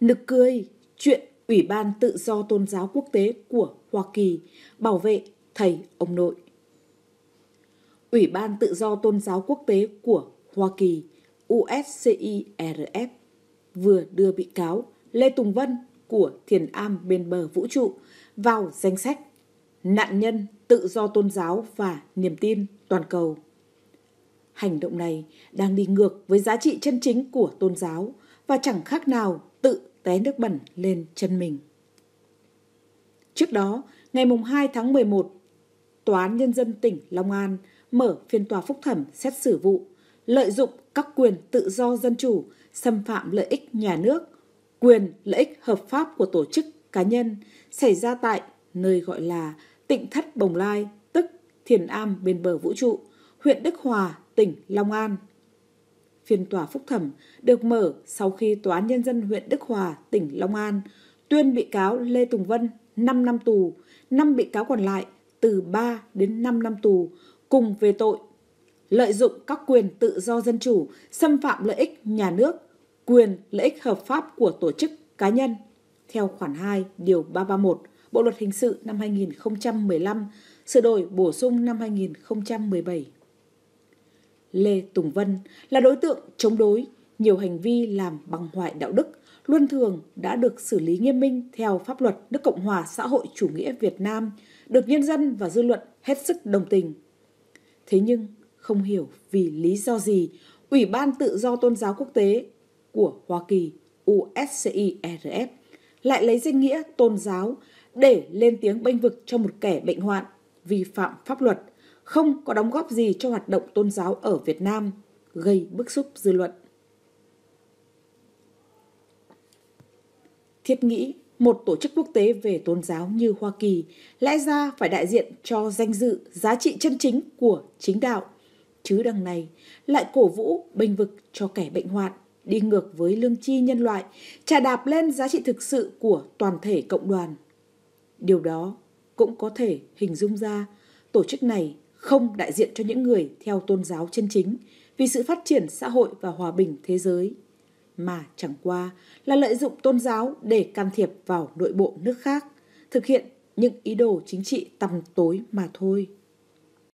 lực cười, chuyện Ủy ban Tự do Tôn giáo Quốc tế của Hoa Kỳ bảo vệ thầy ông nội. Ủy ban Tự do Tôn giáo Quốc tế của Hoa Kỳ USCIRF vừa đưa bị cáo Lê Tùng Vân của Thiền Am bên bờ vũ trụ vào danh sách nạn nhân tự do tôn giáo và niềm tin toàn cầu. Hành động này đang đi ngược với giá trị chân chính của tôn giáo và chẳng khác nào té nước bẩn lên chân mình. Trước đó, ngày 2 tháng 11, Tòa án Nhân dân tỉnh Long An mở phiên tòa phúc thẩm xét xử vụ lợi dụng các quyền tự do dân chủ xâm phạm lợi ích nhà nước, quyền lợi ích hợp pháp của tổ chức cá nhân xảy ra tại nơi gọi là Tịnh Thất Bồng Lai, tức Thiền Am bên bờ vũ trụ, huyện Đức Hòa, tỉnh Long An phiên tòa phúc thẩm được mở sau khi Tòa án Nhân dân huyện Đức Hòa, tỉnh Long An tuyên bị cáo Lê Tùng Vân 5 năm tù, 5 bị cáo còn lại từ 3 đến 5 năm tù cùng về tội lợi dụng các quyền tự do dân chủ, xâm phạm lợi ích nhà nước, quyền lợi ích hợp pháp của tổ chức cá nhân theo khoản 2 điều 331 Bộ luật hình sự năm 2015 sửa đổi bổ sung năm 2017. Lê Tùng Vân là đối tượng chống đối nhiều hành vi làm bằng hoại đạo đức, luân thường đã được xử lý nghiêm minh theo pháp luật nước Cộng hòa xã hội chủ nghĩa Việt Nam, được nhân dân và dư luận hết sức đồng tình. Thế nhưng, không hiểu vì lý do gì, Ủy ban Tự do Tôn giáo Quốc tế của Hoa Kỳ USCIRF e lại lấy danh nghĩa tôn giáo để lên tiếng bênh vực cho một kẻ bệnh hoạn vi phạm pháp luật không có đóng góp gì cho hoạt động tôn giáo ở Việt Nam, gây bức xúc dư luận. Thiết nghĩ một tổ chức quốc tế về tôn giáo như Hoa Kỳ lẽ ra phải đại diện cho danh dự, giá trị chân chính của chính đạo, chứ đằng này lại cổ vũ bênh vực cho kẻ bệnh hoạn, đi ngược với lương tri nhân loại, trà đạp lên giá trị thực sự của toàn thể cộng đoàn. Điều đó cũng có thể hình dung ra tổ chức này không đại diện cho những người theo tôn giáo chân chính vì sự phát triển xã hội và hòa bình thế giới, mà chẳng qua là lợi dụng tôn giáo để can thiệp vào nội bộ nước khác, thực hiện những ý đồ chính trị tầm tối mà thôi.